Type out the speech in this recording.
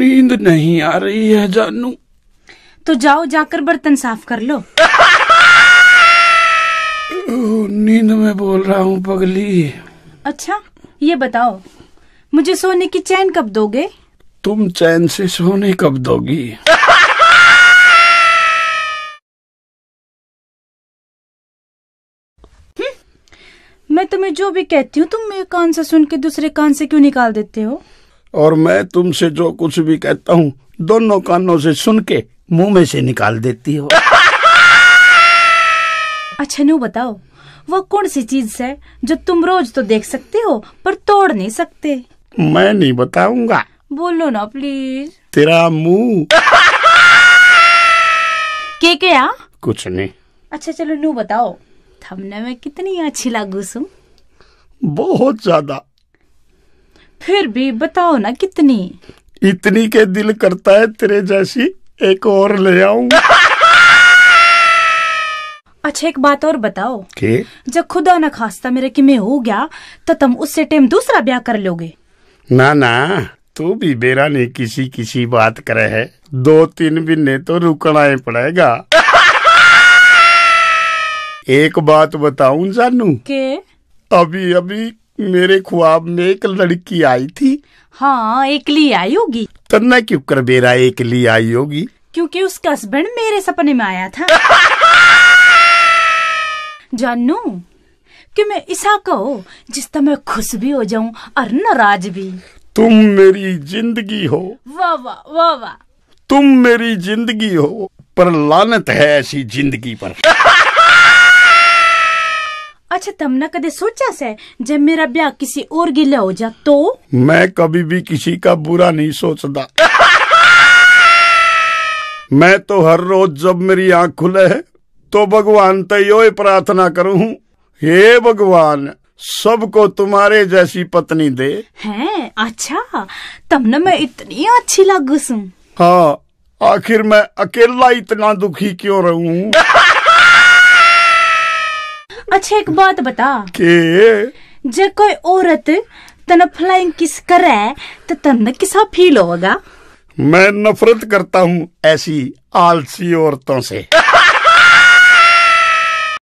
नींद नहीं आ रही है जानू तो जाओ जाकर बर्तन साफ कर लो नींद में बोल रहा हूँ पगली अच्छा ये बताओ मुझे सोने की चैन कब दोगे तुम चैन से सोने कब दोगी हम्म, मैं तुम्हें जो भी कहती हूँ तुम मेरे कान से सुन के दूसरे कान से क्यों निकाल देते हो और मैं तुमसे जो कुछ भी कहता हूँ दोनों कानों से सुन के मुंह में से निकाल देती हो अच्छा नू बताओ वो कौन सी चीज है जो तुम रोज तो देख सकते हो पर तोड़ नहीं सकते मैं नहीं बताऊंगा बोलो ना प्लीज तेरा मुंह के क्या हाँ? कुछ नहीं अच्छा चलो नू बताओ थमने में कितनी अच्छी लागू सुन बहुत ज्यादा फिर भी बताओ ना कितनी इतनी के दिल करता है तेरे जैसी एक और ले आऊंगा अच्छा एक बात और बताओ के? जब खुदा न खास्ता मेरे कि मैं हो गया तो तुम उससे टाइम दूसरा ब्याह कर लोगे ना ना तू भी बेरा ने किसी किसी बात करे है दो तीन महीने तो रुकना ही पड़ेगा एक बात बताऊं जानू के अभी अभी मेरे ख्वाब में एक लड़की आई थी हाँ एकली आई होगी तन्ना क्यों कर बेरा एकली आई होगी क्योंकि उसका हस्बैंड मेरे सपने में आया था जानू कि मैं ऐसा कहो तरह मैं खुश भी हो जाऊं और नाराज भी तुम मेरी जिंदगी हो वाह वाह वाह वाह तुम मेरी जिंदगी हो पर लानत है ऐसी जिंदगी पर अच्छा तुमने कदे सोचा से जब मेरा ब्याह किसी और गिले हो जा तो मैं कभी भी किसी का बुरा नहीं सोचता मैं तो हर रोज जब मेरी आंख खुले है तो भगवान यो प्रार्थना करूँ हे भगवान सबको तुम्हारे जैसी पत्नी दे है अच्छा तुमने मैं इतनी अच्छी लागू सू हाँ आखिर मैं अकेला इतना दुखी क्यों रहूं अच्छा एक बात बता के जब कोई औरत तन फ्लाइंग किस करे तो तन किसा हाँ फील होगा मैं नफरत करता हूँ ऐसी आलसी औरतों से